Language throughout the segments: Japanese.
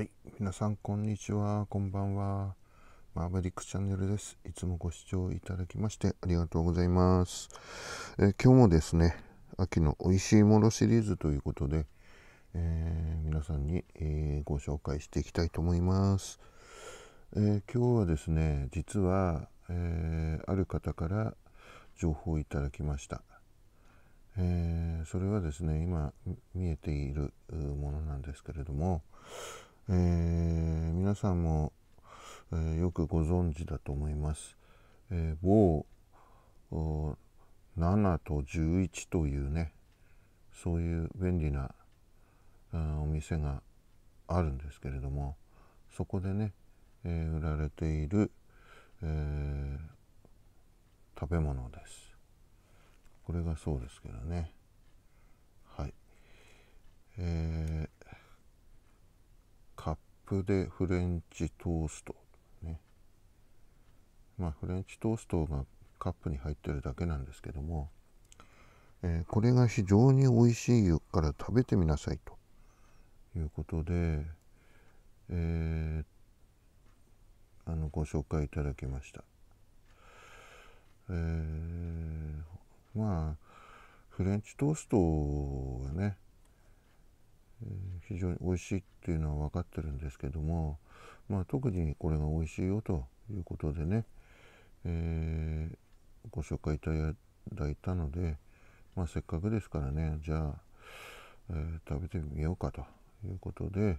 はい。皆さん、こんにちは。こんばんは。マーベリックチャンネルです。いつもご視聴いただきましてありがとうございます。え今日もですね、秋の美味しいものシリーズということで、えー、皆さんに、えー、ご紹介していきたいと思います。えー、今日はですね、実は、えある方から情報をいただきました。えそれはですね、今見えているものなんですけれども、えー、皆さんも、えー、よくご存知だと思います。えー、某7と11というねそういう便利なお店があるんですけれどもそこでね、えー、売られている、えー、食べ物ですこれがそうですけどねはいえプでフレンチトーストねまあフレンチトーストがカップに入ってるだけなんですけども、えー、これが非常に美味しいから食べてみなさいということで、えー、あのご紹介いただきました、えー、まあフレンチトーストはね非常に美味しいっていうのは分かってるんですけども、まあ、特にこれが美味しいよということでね、えー、ご紹介いただいたので、まあ、せっかくですからねじゃあ、えー、食べてみようかということで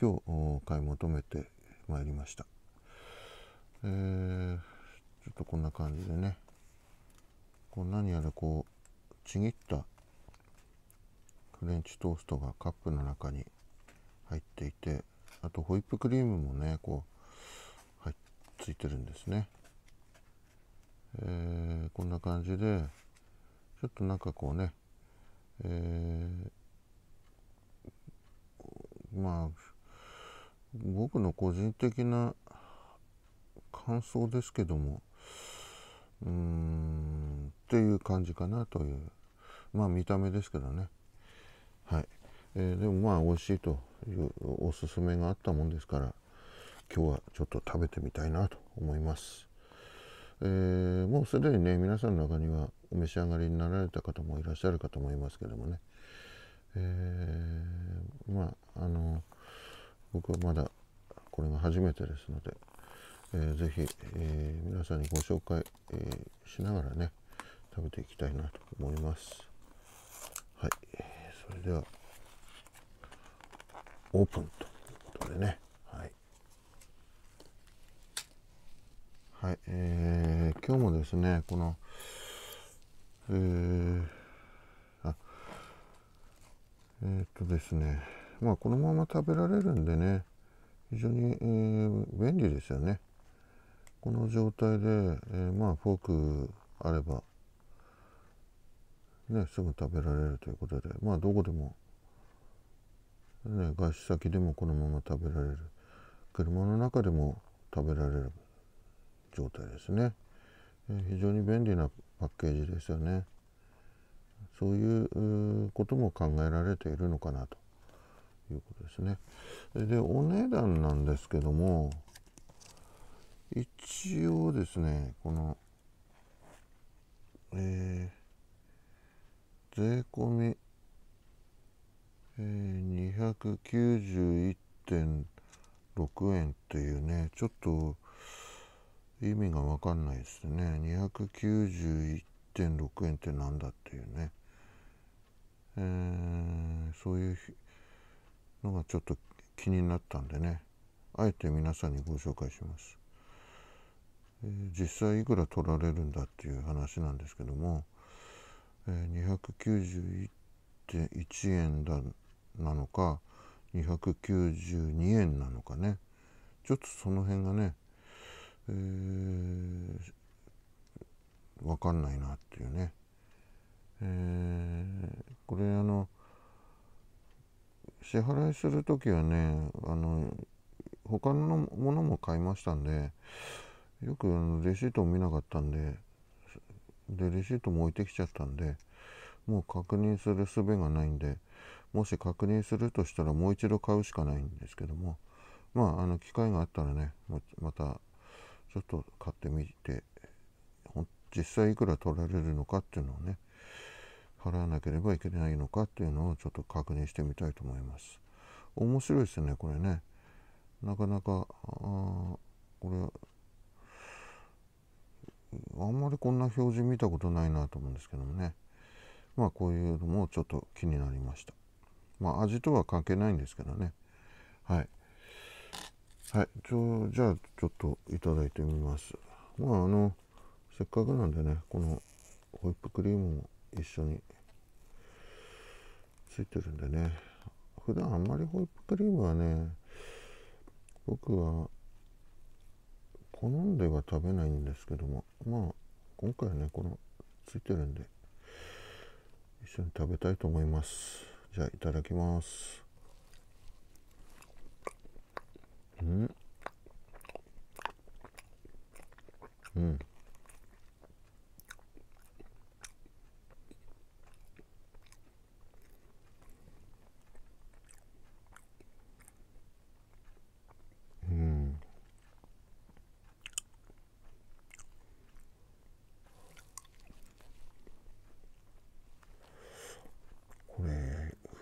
今日買い求めてまいりました、えー、ちょっとこんな感じでねこう何やらこうちぎったフレンチトーストがカップの中に入っていてあとホイップクリームもねこう、はい、ついてるんですね、えー、こんな感じでちょっとなんかこうね、えー、まあ僕の個人的な感想ですけどもうーんっていう感じかなというまあ見た目ですけどねえー、でもまあ美味しいというおすすめがあったもんですから今日はちょっと食べてみたいなと思います、えー、もうすでにね皆さんの中にはお召し上がりになられた方もいらっしゃるかと思いますけどもね、えー、まああの僕はまだこれが初めてですので、えー、ぜひ、えー、皆さんにご紹介、えー、しながらね食べていきたいなと思いますはいそれではオープンということでねはい、はい、えー、今日もですねこのえー、あえー、っとですねまあこのまま食べられるんでね非常に、えー、便利ですよねこの状態で、えー、まあフォークあればねすぐ食べられるということでまあどこでもね、外出先でもこのまま食べられる車の中でも食べられる状態ですね、非常に便利なパッケージですよねそういうことも考えられているのかなということですねでお値段なんですけども一応ですねこのえー、税込みえー、291.6円っていうねちょっと意味が分かんないですね291.6円って何だっていうね、えー、そういうのがちょっと気になったんでねあえて皆さんにご紹介します、えー、実際いくら取られるんだっていう話なんですけども、えー、291.1円だなのか292円なのかねちょっとその辺がね、えー、分かんないなっていうね、えー、これあの支払いする時はねあの他のものも買いましたんでよくレシートを見なかったんででレシートも置いてきちゃったんでもう確認する術がないんでもし確認するとしたらもう一度買うしかないんですけどもまああの機会があったらねまたちょっと買ってみて実際いくら取られるのかっていうのをね払わなければいけないのかっていうのをちょっと確認してみたいと思います面白いですねこれねなかなかこれあんまりこんな表示見たことないなと思うんですけどもねまあこういうのもちょっと気になりましたまあ味とは関係ないんですけどねはいはいじゃあちょっといただいてみますまああのせっかくなんでねこのホイップクリームも一緒についてるんでね普段あんまりホイップクリームはね僕は好んでは食べないんですけどもまあ今回はねこのついてるんで一緒に食べたいと思いますじゃあいただきますうんうん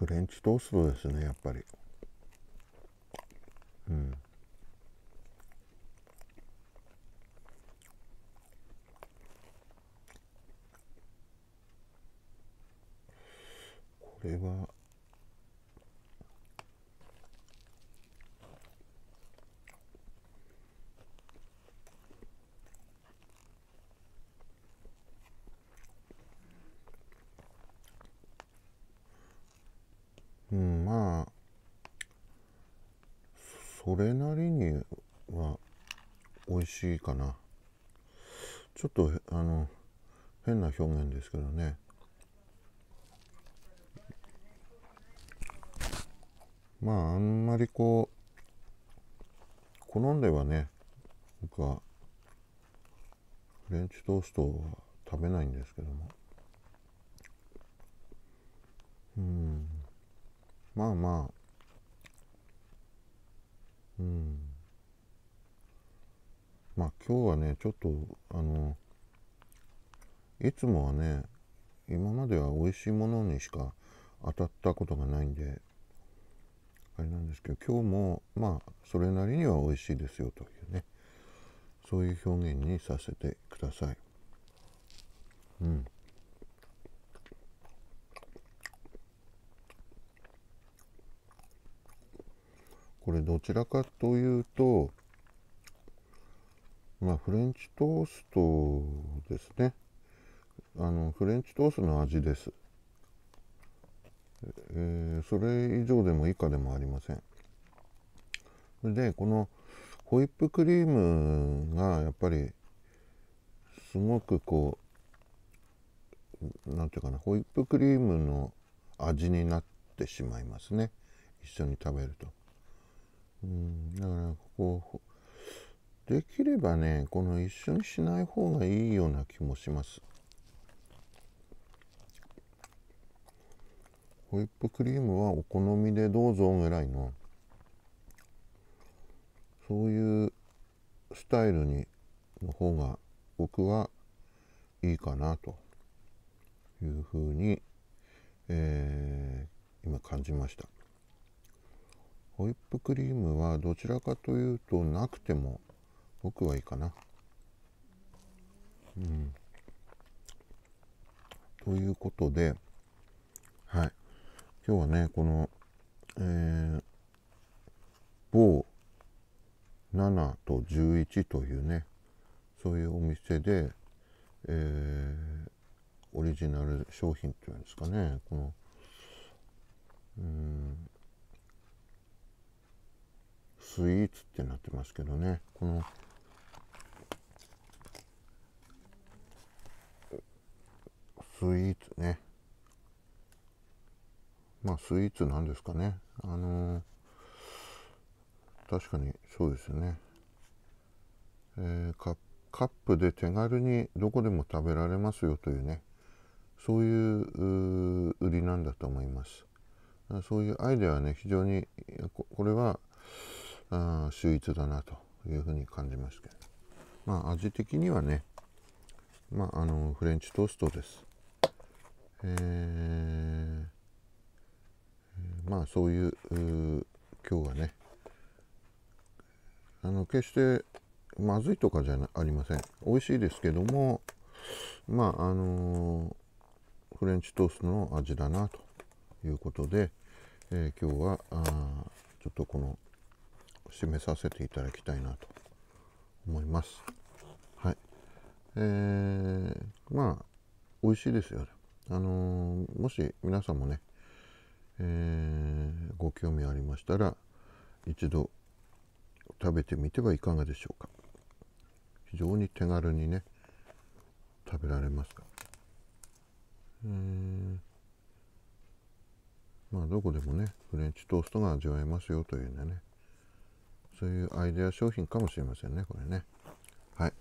レンチトーストですねやっぱりうんこれは美味しいかなちょっとあの変な表現ですけどねまああんまりこう好んではね僕はフレンチトーストは食べないんですけどもうんまあまあうんまあ今日はねちょっとあのいつもはね今までは美味しいものにしか当たったことがないんであれなんですけど今日もまあそれなりには美味しいですよというねそういう表現にさせてください。うん。これどちらかというとまあ、フレンチトーストですねあのフレンチトーストの味です、えー、それ以上でも以下でもありませんでこのホイップクリームがやっぱりすごくこう何て言うかなホイップクリームの味になってしまいますね一緒に食べると。うん、だからここできればねこの一緒にしない方がいいような気もしますホイップクリームはお好みでどうぞぐらいのそういうスタイルにの方が僕はいいかなというふうに、えー、今感じましたホイップクリームはどちらかというとなくても奥はいいかな。うん。ということで、はい。今日はね、この、えー、某7と11というね、そういうお店で、えー、オリジナル商品っていうんですかね、この、うん、スイーツってなってますけどね、この、スイーツねまあスイーツなんですかねあのー、確かにそうですね、えー、カップで手軽にどこでも食べられますよというねそういう売りなんだと思いますそういうアイデアはね非常にこれはあ秀逸だなというふうに感じましたけどまあ味的にはねまああのフレンチトーストですえー、まあそういう今日はねあの決してまずいとかじゃありません美味しいですけどもまああのー、フレンチトーストの味だなということで、えー、今日はあちょっとこの締めさせていただきたいなと思いますはいえー、まあ美味しいですよねあのー、もし皆さんもね、えー、ご興味ありましたら一度食べてみてはいかがでしょうか非常に手軽にね食べられますか、うんまあどこでもねフレンチトーストが味わえますよというねそういうアイデア商品かもしれませんねこれねはい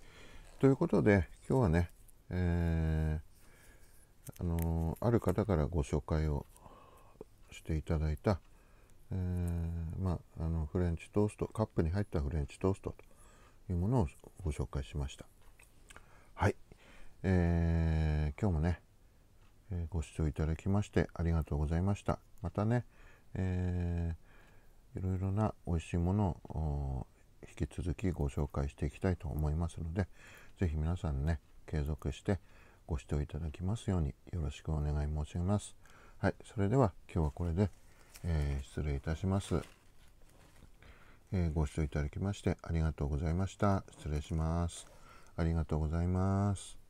ということで今日はね、えーあのある方からご紹介をしていただいた、えー、まあ、あのフレンチトーストカップに入ったフレンチトーストというものをご紹介しましたはいえー、今日もね、えー、ご視聴いただきましてありがとうございましたまたね、えー、いろいろな美味しいものを引き続きご紹介していきたいと思いますので是非皆さんね継続して、ご視聴いただきますようによろしくお願い申し上げます。はい、それでは今日はこれで、えー、失礼いたします、えー、ご視聴いただきましてありがとうございました。失礼します。ありがとうございます。